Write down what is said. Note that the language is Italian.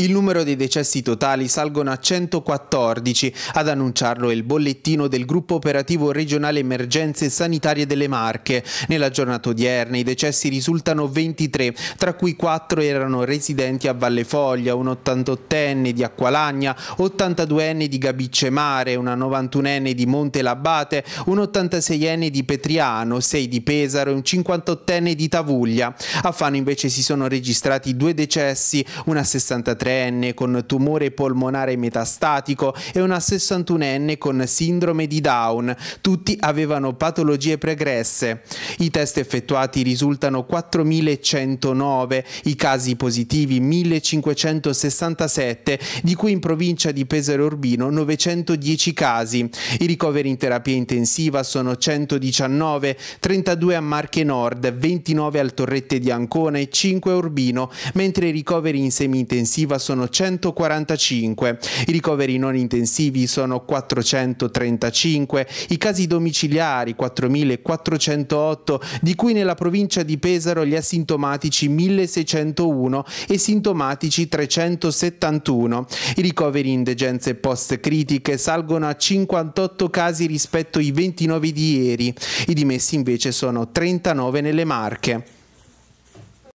Il numero dei decessi totali salgono a 114, ad annunciarlo è il bollettino del gruppo operativo regionale emergenze sanitarie delle Marche. Nella giornata odierna i decessi risultano 23, tra cui 4 erano residenti a Valle Foglia, un 88enne di Acqualagna, 82enne di Gabicce una 91enne di Monte Labate, un 86enne di Petriano, 6 di Pesaro e un 58enne di Tavuglia. A Fano invece si sono registrati due decessi, una 63 43enne con tumore polmonare metastatico e una 61enne con sindrome di Down. Tutti avevano patologie pregresse. I test effettuati risultano 4.109, i casi positivi 1.567, di cui in provincia di Pesaro Urbino 910 casi. I ricoveri in terapia intensiva sono 119, 32 a Marche Nord, 29 al Torrette di Ancona e 5 a Urbino, mentre i ricoveri in semi-intensiva sono 145, i ricoveri non intensivi sono 435, i casi domiciliari 4408, di cui nella provincia di Pesaro gli asintomatici 1601 e sintomatici 371. I ricoveri in degenze post-critiche salgono a 58 casi rispetto ai 29 di ieri, i dimessi invece sono 39 nelle Marche.